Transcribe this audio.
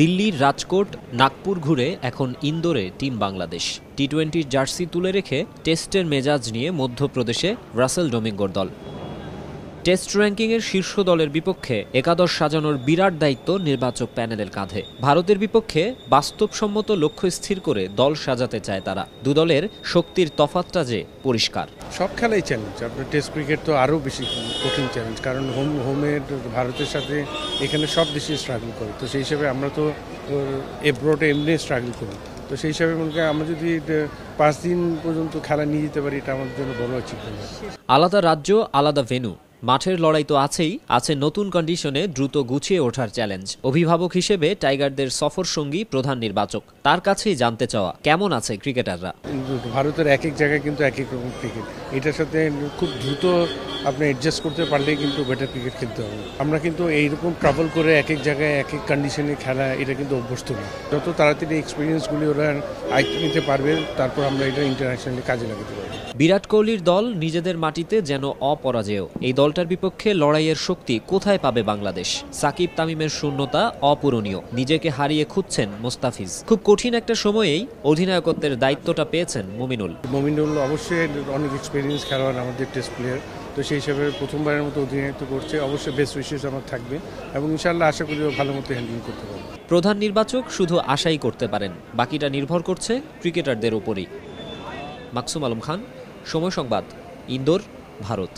দিল্লির রাজকোট নাগপুর ঘুরে এখন ইন্দোরে টিম বাংলাদেশ টি টোয়েন্টির জার্সি তুলে রেখে টেস্টের মেজাজ নিয়ে মধ্যপ্রদেশে রাসেল ডোমিঙ্গোর দল টেস্ট র্যাঙ্কিংয়ের শীর্ষ দলের বিপক্ষে একাদশ সাজানোর বিরাট দায়িত্ব নির্বাচক প্যানেলের কাঁধে ভারতের বিপক্ষে বাস্তবসম্মত লক্ষ্য স্থির করে দল সাজাতে চায় তারা দুদলের শক্তির তফাতটা যে পরিষ্কার সব খেলাই চ্যালেঞ্জ আপনার টেস্ট ক্রিকেট তো আরও বেশি কঠিন চ্যালেঞ্জ কারণ হোম হোমের ভারতের সাথে এখানে সব দেশে স্ট্রাগল করে তো সেই হিসেবে আমরা তো এব্রোড এমনি স্ট্রাগল করি তো সেই হিসাবে মনে করি আমরা যদি পাঁচ দিন পর্যন্ত খেলা নিয়ে যেতে পারি এটা আমাদের জন্য বড় অ্যাচিভমেন্ট আলাদা রাজ্য আলাদা ভেনু মাঠের লড়াই তো আছেই আছে নতুন কন্ডিশনে দ্রুত গুছিয়ে ওঠার চ্যালেঞ্জ অভিভাবক হিসেবে টাইগারদের সফর সঙ্গী প্রধান নির্বাচক তার কাছেই জানতে চাওয়া কেমন আছে ক্রিকেটাররা ভারতের এক এক জায়গায় কিন্তু এক এক রকম ক্রিকেট এটার সাথে খুব দ্রুত আপনি অ্যাডজাস্ট করতে পারলেই কিন্তু বেটার ক্রিকেট খেলতে হবে আমরা কিন্তু এইরকম ট্রাভেল করে এক এক জায়গায় এক এক কন্ডিশনে খেলা এটা কিন্তু অভ্যস্ত না যত তাড়াতাড়ি এক্সপিরিয়েন্সগুলি ওরা আয়ত্তে নিতে পারবে তারপর আমরা এটা ইন্টারন্যাশনালি কাজে লাগাতে পারবো বিরাট কোহলির দল নিজেদের মাটিতে যেন অপরাজেয় এই দল ডেল্টার বিপক্ষে লড়াইয়ের শক্তি কোথায় পাবে বাংলাদেশ সাকিব তামিমের শূন্যতা অপূরণীয় নিজেকে হারিয়ে খুঁজছেন মোস্তাফিজ খুব কঠিন একটা সময়েই অধিনায়কত্বের দায়িত্বটা পেয়েছেন মুমিনুল মুমিনুল অবশ্যই অনেক এক্সপিরিয়েন্স খেলোয়াড় আমাদের টেস্ট প্লেয়ার তো সেই হিসাবে প্রথমবারের মতো অধিনায়িত্ব করছে অবশ্যই বেস্ট উইশেস আমার থাকবে এবং ইনশাল্লাহ আশা করি ভালো মতো হ্যান্ডেল করতে পারবে প্রধান নির্বাচক শুধু আশাই করতে পারেন বাকিটা নির্ভর করছে ক্রিকেটারদের ওপরই মাকসুম আলম খান সময় সংবাদ ইন্দোর ভারত